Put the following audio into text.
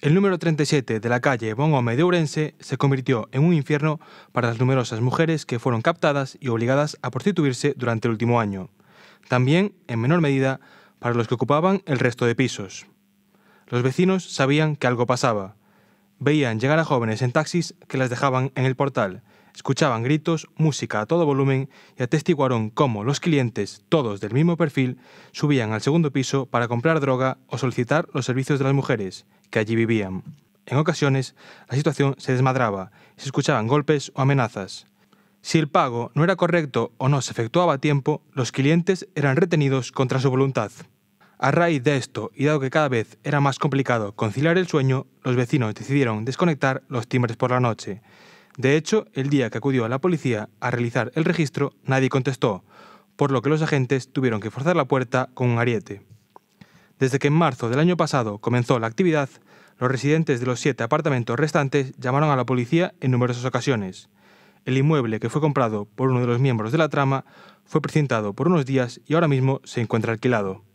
El número 37 de la calle Bonhomme de Ourense se convirtió en un infierno para las numerosas mujeres que fueron captadas y obligadas a prostituirse durante el último año. También, en menor medida, para los que ocupaban el resto de pisos. Los vecinos sabían que algo pasaba. Veían llegar a jóvenes en taxis que las dejaban en el portal Escuchaban gritos, música a todo volumen y atestiguaron cómo los clientes, todos del mismo perfil, subían al segundo piso para comprar droga o solicitar los servicios de las mujeres, que allí vivían. En ocasiones, la situación se desmadraba, se escuchaban golpes o amenazas. Si el pago no era correcto o no se efectuaba a tiempo, los clientes eran retenidos contra su voluntad. A raíz de esto, y dado que cada vez era más complicado conciliar el sueño, los vecinos decidieron desconectar los timbres por la noche. De hecho, el día que acudió a la policía a realizar el registro, nadie contestó, por lo que los agentes tuvieron que forzar la puerta con un ariete. Desde que en marzo del año pasado comenzó la actividad, los residentes de los siete apartamentos restantes llamaron a la policía en numerosas ocasiones. El inmueble que fue comprado por uno de los miembros de la trama fue presentado por unos días y ahora mismo se encuentra alquilado.